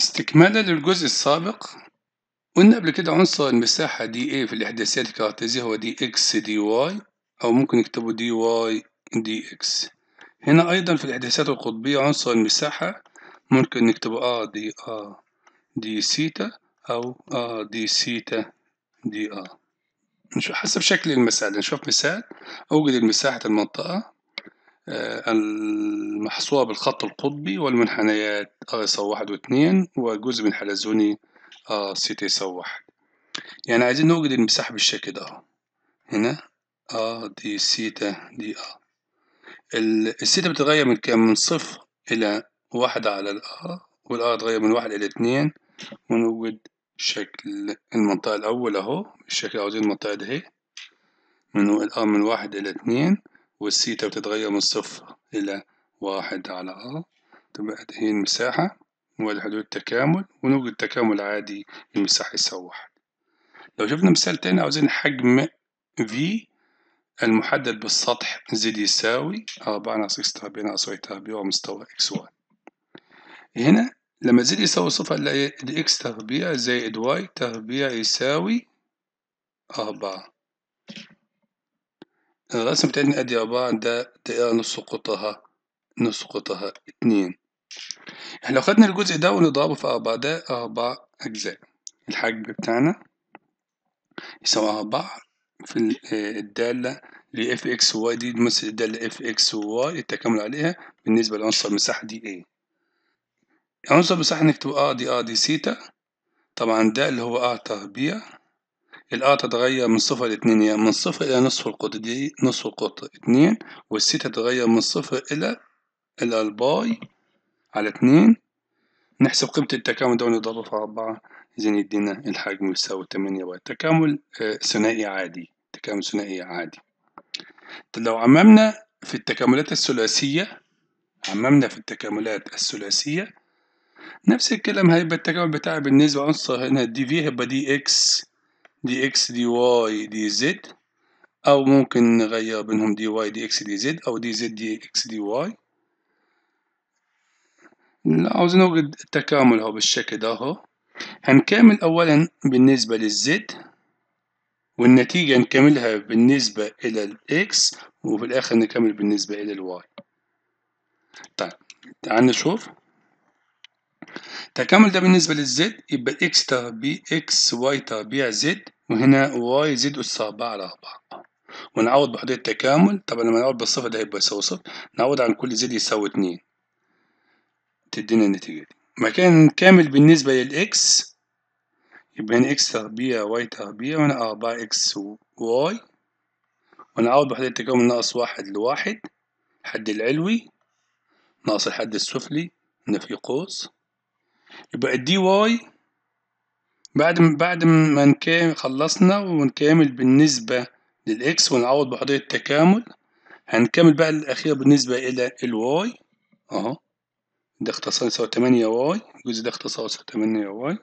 استكمالا للجزء السابق قلنا قبل كده عنصر المساحة دي ايه في الإحداثيات الكارتيزية هو دي إكس دي واي أو ممكن نكتبه دي واي دي إكس هنا أيضا في الإحداثيات القطبية عنصر المساحة ممكن نكتبه ار دي ار دي سيتا أو ار دي سيتا دي ار حسب شكل المسألة نشوف مثال أوجد مساحة المنطقة آه، المحصورة بالخط القطبي والمنحنيات ار اس واحد واثنين وجزء من حلزوني سي تي اس واحد يعني عايزين نوجد المساحة بالشكل ده هنا ا دي سيتا دي ا السيتا بتتغير من كام من صفر إلى واحد على الار والار تغير من واحد إلى اتنين ونوجد شكل المنطقة الأول أهو الشكل عاوزين المنطقة دهي من الار من واحد إلى اتنين والثيتا بتتغير من صفر إلى واحد على آر آه. تبقى هي المساحة والحدود التكامل ونوجد التكامل عادي المساحة يساوي واحد لو شفنا مثال تاني عاوزين حجم V المحدد بالسطح زد يساوي أربعة ناقص إكس تربيع ناقص واي تربيع مستوى إكس واي هنا لما زد يساوي صفر نلاقي إكس تربيع زائد واي تربيع يساوي أربعة الرسم بتاعتنا ادي اربعة ده دائرة نص قطرها نص قطرها اتنين احنا لو خدنا الجزء ده ونضربه في اربعة ده اربع اجزاء الحجم بتاعنا يساوي اربعة في آه، الدالة ل اف اكس واي دي تمثل الدالة اف اكس واي التكامل عليها بالنسبة لعنصر المساحة دي ايه عنصر المساحة نكتب ار آه، دي ار آه، دي سيتا طبعا ده اللي هو ار تربيع الأ تتغير من صفر لاتنين يعني من صفر إلى نصف القطر دي نصف القطر اتنين والسي تتغير من صفر إلى إلى الباي على اتنين نحسب قيمة التكامل ده ونضربها في أربعة إذا يدينا الحجم يساوي تمانية باي تكامل آه، ثنائي عادي تكامل ثنائي عادي لو عممنا في التكاملات الثلاثية عممنا في التكاملات الثلاثية نفس الكلام هيبقى التكامل بتاعي بالنسبة عنصر هنا دي في هيبقى دي اكس دي اكس دي واي دي زد او ممكن نغير بينهم دي واي دي اكس دي زد او دي زد دي اكس دي واي عاوز نوجد التكامل اهو بالشكل ده اهو هنكمل اولا بالنسبة للزد والنتيجة نكملها بالنسبة الى الاكس وفي الاخر نكمل بالنسبة الى الواي طيب تعال نشوف التكامل ده بالنسبة للزد يبقى اكس تربيع اكس واي تربيع زد وهنا واي زد أس أربعة على أربعة ونعوض بحدود التكامل طبعا لما نعوض بالصفر ده هيبقى يساوي صفر نعوض عن كل زد يساوي اتنين تدينا النتيجة دي مكان كامل بالنسبة للإكس يبقى هنا إكس تربيع واي تربيع وهنا أربعة إكس واي ونعوض بحدود التكامل ناقص واحد لواحد حد العلوي ناقص الحد السفلي هنا في قوس يبقى الدي واي بعد ما بعد ما نكامل خلصنا ونكامل بالنسبة للإكس ونعوض بحضية التكامل هنكمل بقى الأخيرة بالنسبة إلى الواي أهو ده اختصار يساوي تمانية واي الجزء ده اختصار يساوي تمانية واي